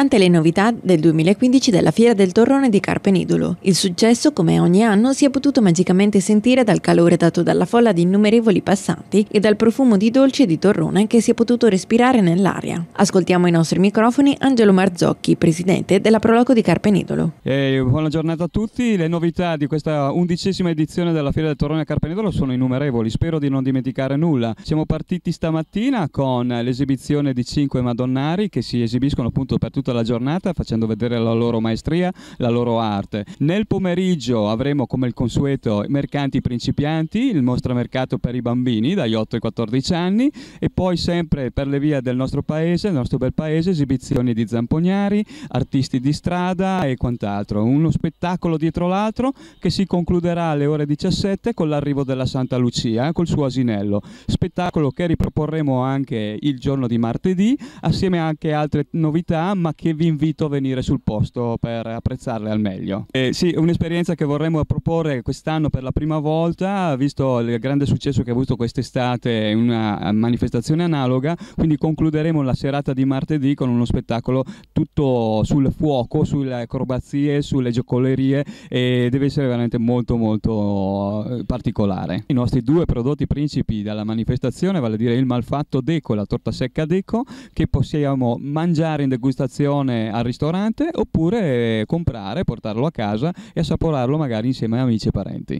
importante le novità del 2015 della Fiera del Torrone di Carpenidulo. Il successo, come ogni anno, si è potuto magicamente sentire dal calore dato dalla folla di innumerevoli passanti e dal profumo di dolci e di torrone che si è potuto respirare nell'aria. Ascoltiamo i nostri microfoni Angelo Marzocchi, presidente della Proloco di Carpenidolo. Eh, buona giornata a tutti. Le novità di questa undicesima edizione della Fiera del Torrone a Carpenidolo sono innumerevoli. Spero di non dimenticare nulla. Siamo partiti stamattina con l'esibizione di cinque Madonnari che si esibiscono appunto per tutta tutta la giornata facendo vedere la loro maestria, la loro arte. Nel pomeriggio avremo come il consueto i mercanti principianti, il mostramercato per i bambini dagli 8 ai 14 anni e poi sempre per le vie del nostro paese, il nostro bel paese, esibizioni di zampognari, artisti di strada e quant'altro. Uno spettacolo dietro l'altro che si concluderà alle ore 17 con l'arrivo della Santa Lucia eh, col suo asinello. Spettacolo che riproporremo anche il giorno di martedì assieme anche altre novità ma che vi invito a venire sul posto per apprezzarle al meglio. Eh, sì, è un'esperienza che vorremmo proporre quest'anno per la prima volta, visto il grande successo che ha avuto quest'estate in una manifestazione analoga, quindi concluderemo la serata di martedì con uno spettacolo tutto sul fuoco, sulle acrobazie, sulle giocolerie e deve essere veramente molto molto eh, particolare. I nostri due prodotti principi dalla manifestazione, vale a dire il malfatto Deco e la torta secca Deco, che possiamo mangiare in degustazione colazione al ristorante oppure eh, comprare, portarlo a casa e assaporarlo magari insieme a amici e parenti.